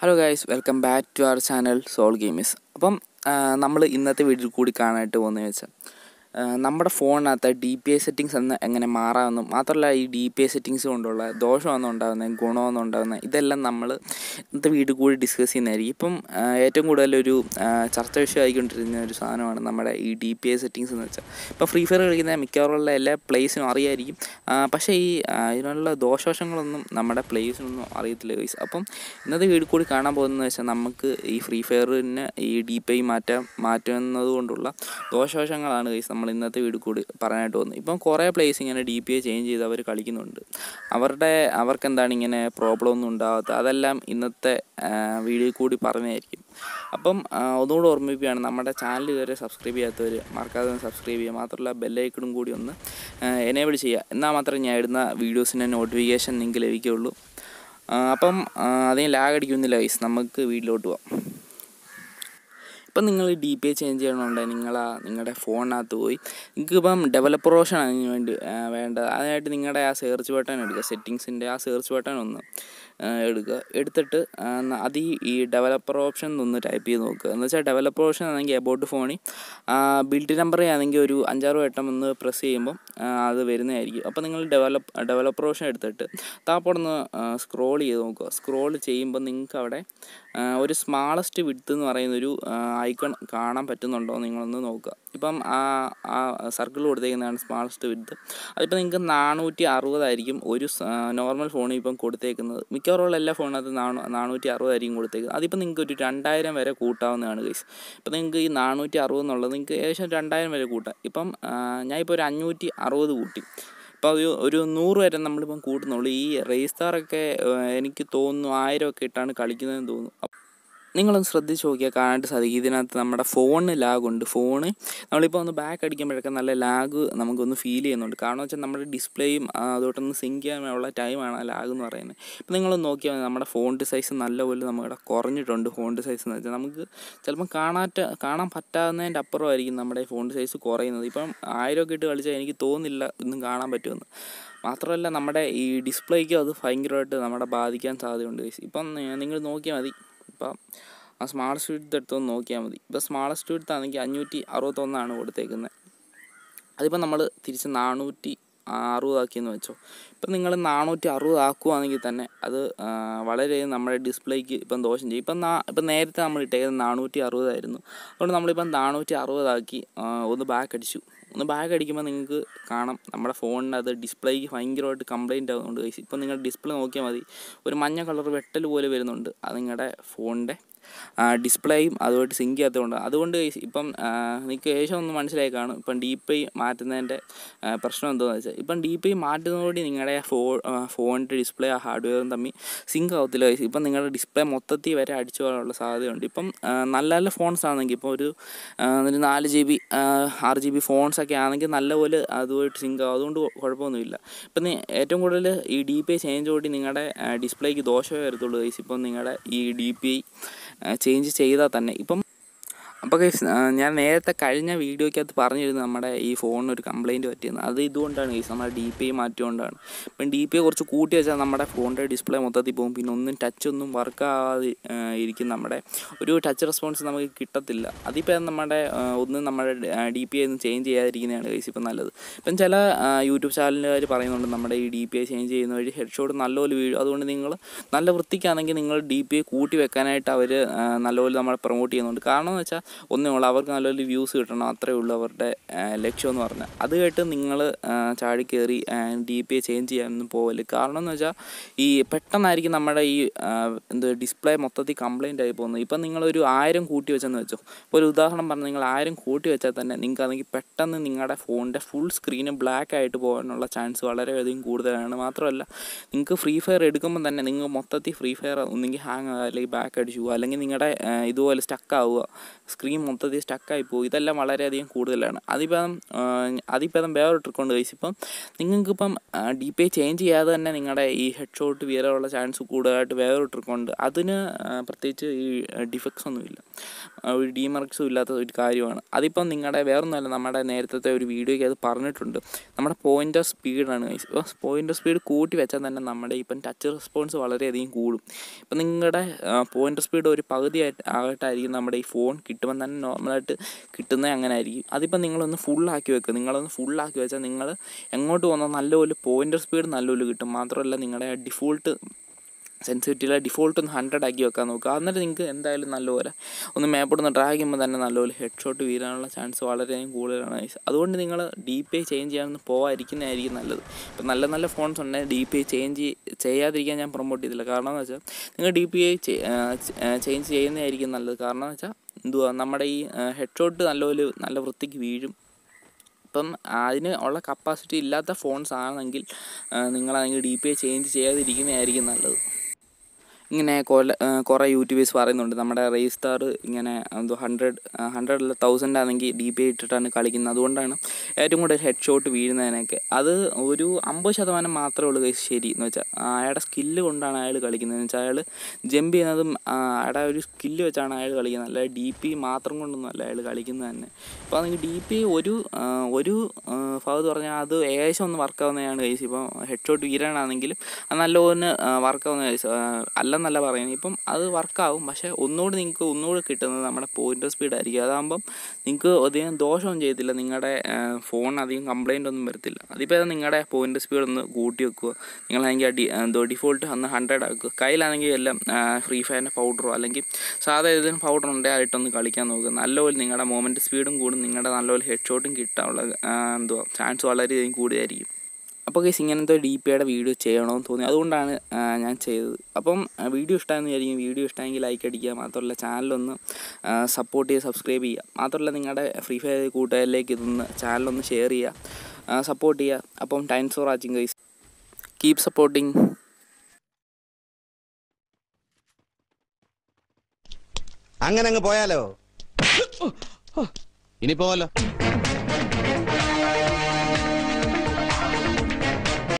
hello guys welcome back to our channel Soul Games അപ്പം നമ്മൾ ഇന്നത്തെ വീഡിയോ കൂടി കാണാനായിട്ട് പോകുന്നതെന്ന് വെച്ചാൽ നമ്മുടെ ഫോണിനകത്ത് ഡി പി ഐ സെറ്റിങ്സ് എന്ന് എങ്ങനെ മാറാമെന്നും മാത്രമല്ല ഈ ഡി പി ഐ സെറ്റിങ്സ് കൊണ്ടുള്ള ദോഷമാണെന്ന് ഉണ്ടാകുന്നത് ഗുണമെന്ന് ഉണ്ടാകുന്നത് ഇതെല്ലാം നമ്മൾ ഇന്നത്തെ വീട് കൂടി ഡിസ്കസ് ചെയ്യുന്നതായിരിക്കും ഇപ്പം ഏറ്റവും കൂടുതൽ ഒരു ചർച്ച വിഷയമായിക്കൊണ്ടിരുന്ന ഒരു സാധനമാണ് നമ്മുടെ ഈ ഡി പി ഐ സെറ്റിങ്സ് എന്ന് വെച്ചാൽ ഇപ്പോൾ ഫ്രീ ഫയർ കളിക്കുന്ന മിക്കവാറുള്ള എല്ലാ പ്ലേസിനും അറിയായിരിക്കും പക്ഷേ ഈ ഇതിനുള്ള ദോഷവശങ്ങളൊന്നും നമ്മുടെ പ്ലേസിനൊന്നും അറിയത്തില്ല ഗൈസ് അപ്പം ഇന്നത്തെ വീട് കൂടി കാണാൻ പോകുന്നതെന്ന് വെച്ചാൽ നമുക്ക് ഈ ഫ്രീ ഫയറിന് ഈ ഡി പി ഐ മാറ്റാൻ മാറ്റുന്നത് കൊണ്ടുള്ള ദോഷവശങ്ങളാണ് ഗൈസ് നമ്മൾ ഇന്നത്തെ വീട് കൂടി പറയാനായിട്ട് വന്നു ഇപ്പം കുറേ പ്ലേസ് ഇങ്ങനെ ഡി പി എ ചേഞ്ച് ചെയ്ത് അവർ കളിക്കുന്നുണ്ട് അവരുടെ അവർക്ക് എന്താണ് ഇങ്ങനെ പ്രോബ്ലം ഒന്നും ഉണ്ടാകാത്ത അതെല്ലാം ഇന്നത്തെ വീഡിയോ കൂടി പറഞ്ഞായിരിക്കും അപ്പം ഒന്നുകൂടെ ഓർമ്മിപ്പിക്കുകയാണ് നമ്മുടെ ചാനൽ ഇതുവരെ സബ്സ്ക്രൈബ് ചെയ്യാത്തവർ മറക്കാതെ ഒന്ന് സബ്സ്ക്രൈബ് ചെയ്യുക മാത്രമല്ല ബെല്ലൈക്കണും കൂടി ഒന്ന് എനേബിൾ ചെയ്യുക എന്നാൽ മാത്രമേ ഞാൻ ഇടുന്ന വീഡിയോസിൻ്റെ നോട്ടിഫിക്കേഷൻ നിങ്ങൾക്ക് ലഭിക്കുകയുള്ളൂ അപ്പം അധികം ലാഗ് അടിക്കുന്നില്ല ഗൈസ് നമുക്ക് വീട്ടിലോട്ട് പോവാം ഇപ്പം നിങ്ങൾ ഡി പി ഐ ചേഞ്ച് ചെയ്യണമുണ്ട് നിങ്ങൾ നിങ്ങളുടെ ഫോണിനകത്ത് പോയി നിങ്ങൾക്കിപ്പം ഡെവലപ്പർ ഓപ്ഷൻ അതിന് വേണ്ടി വേണ്ട അതിനായിട്ട് നിങ്ങളുടെ ആ സെർച്ച് ബട്ടൺ എടുക്കുക സെറ്റിങ്സിൻ്റെ ആ സെർച്ച് ബട്ടൺ ഒന്ന് എടുക്കുക എടുത്തിട്ട് അത് ഈ ഡെവലപ്പർ ഓപ്ഷൻ ഒന്ന് ടൈപ്പ് ചെയ്ത് നോക്കുക എന്ന് വെച്ചാൽ ഡെവലപ്പർ ഓപ്ഷൻ ആണെങ്കിൽ എബൌട്ട് ഫോണിൽ ബിൽഡ് നമ്പർ ആണെങ്കിൽ ഒരു അഞ്ചാറോ വട്ടം ഒന്ന് പ്രസ് ചെയ്യുമ്പം അത് വരുന്നതായിരിക്കും അപ്പോൾ നിങ്ങൾ ഡെവലപ്പ് ഡെവലപ്പർ ഓപ്ഷൻ എടുത്തിട്ട് താപ്പോടൊന്ന് സ്ക്രോൾ ചെയ്ത് നോക്കുക സ്ക്രോൾ ചെയ്യുമ്പോൾ നിങ്ങൾക്ക് അവിടെ ഒരു സ്മാളസ്റ്റ് വിഡ്ത്ത് എന്ന് പറയുന്നൊരു ഐക്കൺ കാണാൻ പറ്റുന്നുണ്ടോ നിങ്ങളൊന്ന് നോക്കുക ഇപ്പം ആ ആ സർക്കിൾ കൊടുത്തേക്കുന്നതാണ് സ്മാളസ്റ്റ് വിത്ത് അതിപ്പോൾ നിങ്ങൾക്ക് നാനൂറ്റി അറുപതായിരിക്കും ഒരു നോർമൽ ഫോണും ഇപ്പം കൊടുത്തേക്കുന്നത് മിക്കവാറുള്ള എല്ലാ അത് നാണു നാനൂറ്റി അറുപതായിരിക്കും കൊടുത്തേക്കുന്നത് അതിപ്പോൾ നിങ്ങൾക്ക് ഒരു രണ്ടായിരം വരെ കൂട്ടാവുന്നതാണ് ഗൈസ് ഇപ്പം നിങ്ങൾക്ക് ഈ നാനൂറ്റി അറുപത് എന്നുള്ളത് നിങ്ങൾക്ക് ഏകദേശം രണ്ടായിരം വരെ കൂട്ടാം ഇപ്പം ഞാനിപ്പോൾ ഒരു അഞ്ഞൂറ്റി അറുപത് കൂട്ടി ഇപ്പോൾ ഒരു ഒരു നൂറ് വരെ നമ്മളിപ്പം കൂട്ടുന്നുള്ളൂ ഈ റേസ് എനിക്ക് തോന്നുന്നു ആയിരമൊക്കെ ഇട്ടാണ് കളിക്കുന്നതെന്ന് തോന്നുന്നു നിങ്ങളൊന്ന് ശ്രദ്ധിച്ച് നോക്കിയാൽ കാണാനായിട്ട് സാധിക്കും ഇതിനകത്ത് നമ്മുടെ ഫോണിന് ലാഗുണ്ട് ഫോണ് നമ്മളിപ്പോൾ ഒന്ന് ബാക്ക് അടിക്കുമ്പോഴൊക്കെ നല്ല ലാഗ് നമുക്കൊന്ന് ഫീൽ ചെയ്യുന്നുണ്ട് കാരണം വെച്ചാൽ നമ്മുടെ ഡിസ്പ്ലേയും അതോട്ടൊന്ന് സിങ്ക് ചെയ്യാനുള്ള ടൈമാണ് ലാഗ് എന്ന് പറയുന്നത് ഇപ്പം നിങ്ങളൊന്ന് നോക്കിയാൽ നമ്മുടെ ഫോണ്ട് സൈസ് നല്ലപോലെ നമ്മുടെ കുറഞ്ഞിട്ടുണ്ട് ഫോണ്ട് സൈസ് എന്ന് വെച്ചാൽ നമുക്ക് ചിലപ്പം കാണാറ്റ കാണാൻ പറ്റാവുന്നതിൻ്റെ അപ്പുറമായിരിക്കും നമ്മുടെ ഫോണ്ട് സൈസ് കുറയുന്നത് ഇപ്പം ആയിരമൊക്കെ ഇട്ട് കളിച്ചാൽ എനിക്ക് തോന്നില്ല ഒന്നും കാണാൻ പറ്റുമെന്ന് മാത്രമല്ല നമ്മുടെ ഈ ഡിസ്പ്ലേക്കും അത് ഭയങ്കരമായിട്ട് നമ്മുടെ ബാധിക്കാൻ സാധ്യതയുണ്ട് ഇപ്പം നിങ്ങൾ നോക്കിയാൽ മതി ഇപ്പോൾ ആ സ്മാളസ്റ്റ് വിഡ്ത്ത് എടുത്തൊന്ന് നോക്കിയാൽ മതി ഇപ്പോൾ സ്മാളസ്റ്റ് വിഡ്ത്ത് ആണെങ്കിൽ അഞ്ഞൂറ്റി അറുപത്തൊന്നാണ് കൊടുത്തേക്കുന്നത് അതിപ്പോൾ നമ്മൾ തിരിച്ച് നാനൂറ്റി അറുപതാക്കിയെന്ന് വെച്ചോ ഇപ്പം നിങ്ങൾ നാനൂറ്റി അറുപതാക്കുവാണെങ്കിൽ തന്നെ അത് വളരെ നമ്മുടെ ഡിസ്പ്ലേക്ക് ഇപ്പം ദോഷം ചെയ്യും ഇപ്പം നാ ഇപ്പം നേരത്തെ നമ്മൾ ഇട്ടേക്കുന്നത് നാനൂറ്റി അറുപതായിരുന്നു അതുകൊണ്ട് നമ്മളിപ്പം നാനൂറ്റി അറുപതാക്കി ഒന്ന് ബാക്ക് അടിച്ചു ഒന്ന് ബാഗ് അടിക്കുമ്പോൾ നിങ്ങൾക്ക് കാണാം നമ്മുടെ ഫോണിൻ്റെ അത് ഡിസ്പ്ലേക്ക് ഭയങ്കരമായിട്ട് കംപ്ലൈൻ്റ് ആകുന്നുണ്ട് ഗൈസ് ഇപ്പോൾ നിങ്ങൾ ഡിസ്പ്ലേ നോക്കിയാൽ മതി ഒരു മഞ്ഞ കളർ വെട്ടൽ പോലെ വരുന്നുണ്ട് അത് നിങ്ങളുടെ ഫോണിൻ്റെ ഡിസ്പ്ലേയും അതുമായിട്ട് സിങ്ക് ചെയ്യാത്തതുകൊണ്ട് അതുകൊണ്ട് ഇപ്പം നിങ്ങൾക്ക് ഏഷ്യം ഒന്ന് മനസ്സിലായി കാണും ഇപ്പം ഡി പി മാറ്റുന്നതിൻ്റെ പ്രശ്നം എന്താണെന്ന് വെച്ചാൽ ഇപ്പം ഡി പി മാറ്റുന്നതോടെ നിങ്ങളുടെ ഫോ ഫോണിൻ്റെ ഡിസ്പ്ലേ ആ ഹാർഡ്വെയറും തമ്മിൽ സിങ്ക് ആവത്തില്ല ഇപ്പം നിങ്ങളുടെ ഡിസ്പ്ലേ മൊത്തത്തിൽ വരെ അടിച്ചു പോകാനുള്ള സാധ്യതയുണ്ട് ഇപ്പം നല്ല നല്ല ഫോൺസ് ആണെങ്കിൽ ഇപ്പോൾ ഒരു നാല് ജി ബി ആറ് ജി ബി ഫോൺസൊക്കെ ആണെങ്കിൽ നല്ലപോലെ അതുമായിട്ട് സിങ്ക് ആവും അതുകൊണ്ട് കുഴപ്പമൊന്നുമില്ല ഇപ്പം ഏറ്റവും കൂടുതൽ ഈ ഡി പി ഐ ചേഞ്ച് കൂടി നിങ്ങളുടെ ഡിസ്പ്ലേക്ക് ദോഷമേ വരത്തുള്ളൂ ഗൈസ് ഇപ്പം നിങ്ങളുടെ ഈ ഡി പി ഐ ചേഞ്ച് ചെയ്താൽ തന്നെ ഇപ്പം അപ്പോൾ ഗൈസ് ഞാൻ നേരത്തെ കഴിഞ്ഞ വീഡിയോയ്ക്കകത്ത് പറഞ്ഞിരുന്നു നമ്മുടെ ഈ ഫോണിന് ഒരു കംപ്ലയിൻറ്റ് പറ്റിയെന്ന് അത് ഇതുകൊണ്ടാണ് ഗൈസ് നമ്മുടെ ഡി പി ഐ മാറ്റിയോണ്ടാണ് ഇപ്പം ഡി പി ഐ കുറച്ച് കൂട്ടി വെച്ചാൽ നമ്മുടെ ഫോണിൻ്റെ ഡിസ്പ്ലേ മൊത്തത്തിൽ പോകും പിന്നെ ഒന്നും ടച്ച് ഒന്നും വർക്ക് ആവാതെ ഇരിക്കും നമ്മുടെ ഒരു ടച്ച് റെസ്പോൺസ് നമുക്ക് കിട്ടത്തില്ല അതിപ്പോൾ നമ്മുടെ ഒന്നും നമ്മുടെ ഡി പി ഐ ഒന്നും ചേഞ്ച് ചെയ്യാതിരിക്കുന്നതാണ് ഗൈസ് ഇപ്പം നല്ലത് ഇപ്പം ചില യൂട്യൂബ് ചാനലുകാർ പറയുന്നുണ്ട് നമ്മുടെ ഈ ഡി പി ഐ ചേഞ്ച് ചെയ്യുന്ന വഴി ഷോട്ട് നല്ലപോലെ വീഴും അതുകൊണ്ട് നിങ്ങൾ നല്ല വൃത്തിക്കാണെങ്കിൽ നിങ്ങൾ ഡി പി ഐ കൂട്ടി വെക്കാനായിട്ട് അവർ നല്ലപോലെ നമ്മളെ പ്രൊമോട്ട് ചെയ്യുന്നുണ്ട് കാരണം എന്ന് വെച്ചാൽ ഒന്നേ ഉള്ളൂ അവർക്ക് നല്ലൊരു വ്യൂസ് കിട്ടണം അത്രേ ഉള്ളൂ അവരുടെ ലക്ഷ്യം എന്ന് പറഞ്ഞാൽ അത് കേട്ട് നിങ്ങൾ ചാടി കയറി ഡി പി ചേഞ്ച് ചെയ്യാനൊന്നും പോകല് കാരണം എന്ന് വെച്ചാൽ ഈ പെട്ടെന്നായിരിക്കും നമ്മുടെ ഈ എന്താ ഡിസ്പ്ലേ മൊത്തത്തിൽ കംപ്ലയിൻ്റ് ആയി പോകുന്നത് ഇപ്പം നിങ്ങളൊരു ആയിരം കൂട്ടി വെച്ചെന്ന് വെച്ചോ ഇപ്പോൾ ഒരു ഉദാഹരണം പറഞ്ഞാൽ നിങ്ങൾ ആയിരം കൂട്ടി വെച്ചാൽ തന്നെ നിങ്ങൾക്ക് നിങ്ങൾക്കാണെങ്കിൽ പെട്ടെന്ന് നിങ്ങളുടെ ഫോണിൻ്റെ ഫുൾ സ്ക്രീന് ബ്ലാക്ക് ആയിട്ട് പോകാനുള്ള ചാൻസ് വളരെയധികം കൂടുതലാണ് മാത്രമല്ല നിങ്ങൾക്ക് ഫ്രീ ഫയർ എടുക്കുമ്പോൾ തന്നെ നിങ്ങൾ മൊത്തത്തിൽ ഫ്രീ ഫയർ ഒന്നെങ്കിൽ ഹാങ് ആകുക അല്ലെങ്കിൽ ബാക്ക് അടിച്ചു പോകുക അല്ലെങ്കിൽ നിങ്ങളുടെ ഇതുപോലെ സ്റ്റക്ക് ആവുക സ്ക്രീൻ മൊത്തത്തിൽ സ്റ്റക്കായി പോകും ഇതെല്ലാം വളരെയധികം കൂടുതലാണ് അതിപ്പം അതിപ്പം വേറൊരു ട്രിക്കുണ്ട് ഗൈസ് ഇപ്പം നിങ്ങൾക്കിപ്പം ഡി പി ഐ ചേഞ്ച് ചെയ്യാതെ തന്നെ നിങ്ങളുടെ ഈ ഹെഡ് ഷോട്ട് വീരാനുള്ള ചാൻസ് കൂടുതലായിട്ട് വേറൊരു ട്രിക്കുണ്ട് അതിന് പ്രത്യേകിച്ച് ഈ ഡിഫക്ട്സ് ഒന്നുമില്ല ഒരു ഡിമാർക്സും ഇല്ലാത്ത ഒരു കാര്യമാണ് അതിപ്പം നിങ്ങളുടെ വേറൊന്നുമല്ല നമ്മുടെ നേരത്തെ ഒരു വീഡിയോയ്ക്ക് അത് പറഞ്ഞിട്ടുണ്ട് നമ്മുടെ പോയിൻ്റ് ഓഫ് സ്പീഡാണ് ഇപ്പോൾ പോയിൻ്റ് ഓഫ് സ്പീഡ് കൂട്ടി വെച്ചാൽ തന്നെ നമ്മുടെ ഇപ്പം ടച്ച് റെസ്പോൺസ് വളരെയധികം കൂടും ഇപ്പം നിങ്ങളുടെ പോയിൻ്റ് ഓഫ് സ്പീഡ് ഒരു പകുതി ആയിട്ടായിരിക്കും നമ്മുടെ ഈ ഫോൺ കിട്ടും കിട്ടുമ്പോൾ തന്നെ നോർമലായിട്ട് കിട്ടുന്നത് അങ്ങനെ ആയിരിക്കും അതിപ്പോൾ നിങ്ങളൊന്ന് ഫുള്ളാക്കി വെക്കുക നിങ്ങളൊന്ന് ഫുള്ളാക്കി വെച്ചാൽ നിങ്ങൾ എങ്ങോട്ട് പോകുന്ന നല്ലപോലെ പോയിൻ്റർ സ്പീഡ് നല്ലപോലെ കിട്ടും മാത്രമല്ല നിങ്ങളുടെ ഡിഫോൾട്ട് സെൻസിറ്റിവിറ്റിയിലെ ഡിഫോൾട്ട് ഒന്ന് ഹൺഡ്രഡ് ആക്കി വെക്കാൻ നോക്കുക അന്നേരം നിങ്ങൾക്ക് എന്തായാലും നല്ലപോലെ ഒന്ന് മേപ്പോട്ടൊന്ന് ഡ്രാഗ് ചെയ്യുമ്പോൾ തന്നെ നല്ലപോലെ ഹെഡ് ഷോട്ട് വീഴാനുള്ള ചാൻസ് വളരെയധികം കൂടുതലാണ് അതുകൊണ്ട് നിങ്ങൾ ഡി പി ഐ ചേഞ്ച് ചെയ്യാനൊന്ന് പോകാതിരിക്കുന്നതായിരിക്കും നല്ലത് ഇപ്പം നല്ല നല്ല ഫോൺസ് ഉണ്ടെങ്കിൽ ഡി പി ഐ ചേഞ്ച് ചെയ്യാതിരിക്കാൻ ഞാൻ പ്രൊമോട്ട് ചെയ്തില്ല കാരണം എന്ന് വെച്ചാൽ നിങ്ങൾ ഡി പി ഐ ചേഞ്ച് ചെയ്യുന്നതായിരിക്കും നല്ലത് കാരണം എന്ന് വെച്ചാൽ എന്തുവാ നമ്മുടെ ഈ ഹെഡ് ഷോട്ട് നല്ലപോലെ നല്ല വൃത്തിക്ക് വീഴും അപ്പം അതിന് ഉള്ള കപ്പാസിറ്റി ഇല്ലാത്ത ഫോൺസ് ആണെങ്കിൽ നിങ്ങളതിന് ഡി പി ഐ ചേഞ്ച് ചെയ്യാതിരിക്കുന്നതായിരിക്കും നല്ലത് ഇങ്ങനെ കൊല കുറേ യൂട്യൂബേഴ്സ് പറയുന്നുണ്ട് നമ്മുടെ റേസ് സ്റ്റാർ ഇങ്ങനെ എന്തോ ഹൺഡ്രഡ് ഹൺഡ്രഡ് അല്ല തൗസൻഡ് ആണെങ്കിൽ ഡി പി ഇട്ടിട്ടാണ് കളിക്കുന്നത് അതുകൊണ്ടാണ് ഏറ്റവും കൂടുതൽ ഹെഡ് ഷോട്ട് വീഴുന്നതിനൊക്കെ അത് ഒരു അമ്പത് ശതമാനം മാത്രമേ ഉള്ളൂ ശരി എന്ന് വെച്ചാൽ അയാളുടെ സ്കില്ല് കൊണ്ടാണ് അയാൾ കളിക്കുന്നത് വെച്ചാൽ അയാൾ ജമ്പ് ചെയ്യുന്നതും അയാളുടെ ഒരു സ്കില്ല് വെച്ചാണ് അയാൾ കളിക്കുന്നത് അല്ലാതെ ഡി പി മാത്രം കൊണ്ടൊന്നും അല്ല അയാൾ കളിക്കുന്നത് തന്നെ ഇപ്പോൾ അതെങ്കിൽ ഡി പി ഒരു ഒരു ഫാദ് പറഞ്ഞാൽ അത് ഏകദേശം ഒന്ന് വർക്കാവുന്നതാണ് കഴിച്ച് ഇപ്പോൾ ഹെഡ് ഷോട്ട് വീഴാനാണെങ്കിലും അത് നല്ലപോലെ വർക്കാവുന്ന കഴിച്ച് അല്ല അല്ലെന്നല്ല പറയുന്നത് ഇപ്പം അത് വർക്കാവും പക്ഷേ ഒന്നുകൂടി നിങ്ങൾക്ക് ഒന്നുകൂടി കിട്ടുന്നത് നമ്മുടെ പോയിൻ്റ് സ്പീഡ് ആയിരിക്കും അതാകുമ്പം നിങ്ങൾക്ക് അധികം ദോഷമൊന്നും ചെയ്യത്തില്ല നിങ്ങളുടെ ഫോൺ അധികം കംപ്ലൈൻ്റ് ഒന്നും വരത്തില്ല അതിപ്പോൾ നിങ്ങളുടെ പോയിൻ്റ് സ്പീഡ് ഒന്ന് കൂട്ടി വെക്കുക നിങ്ങളാണെങ്കിൽ ഡി എന്തോ ഡിഫോൾട്ട് ഒന്ന് ഹൺഡ്രഡ് ആക്കുക കയ്യിലാണെങ്കിൽ എല്ലാം ഫ്രീ ഫയറിൻ്റെ പൗഡറോ അല്ലെങ്കിൽ സാധാ ഏതെങ്കിലും പൗഡർ ആയിട്ടൊന്ന് കളിക്കാൻ നോക്കുക നല്ലപോലെ നിങ്ങളുടെ മൂവ്മെൻറ്റ് സ്പീഡും കൂടും നിങ്ങളുടെ നല്ലപോലെ ഹെഡ് ഷോട്ടും കിട്ടാനുള്ള എന്തുവാ ചാൻസ് വളരെയധികം കൂടിയായിരിക്കും അപ്പോൾ കേസ് ഇങ്ങനത്തെ ഒരു ഡി പി വീഡിയോ ചെയ്യണമെന്ന് തോന്നി അതുകൊണ്ടാണ് ഞാൻ ചെയ്തത് അപ്പം വീഡിയോ ഇഷ്ടമായെന്ന് വിചാരിക്കും വീഡിയോ ഇഷ്ടമെങ്കിൽ ലൈക്ക് അടിക്കുക മാത്രമല്ല ചാനലൊന്ന് സപ്പോർട്ട് ചെയ്യുക സബ്സ്ക്രൈബ് ചെയ്യുക മാത്രമല്ല നിങ്ങളുടെ ഫ്രീ ഫയർ കൂട്ടുകാരിലേക്ക് ഇതൊന്ന് ചാനലൊന്ന് ഷെയർ ചെയ്യുക സപ്പോർട്ട് ചെയ്യുക അപ്പം thanks for watching guys keep supporting പോയാലോ ഇനി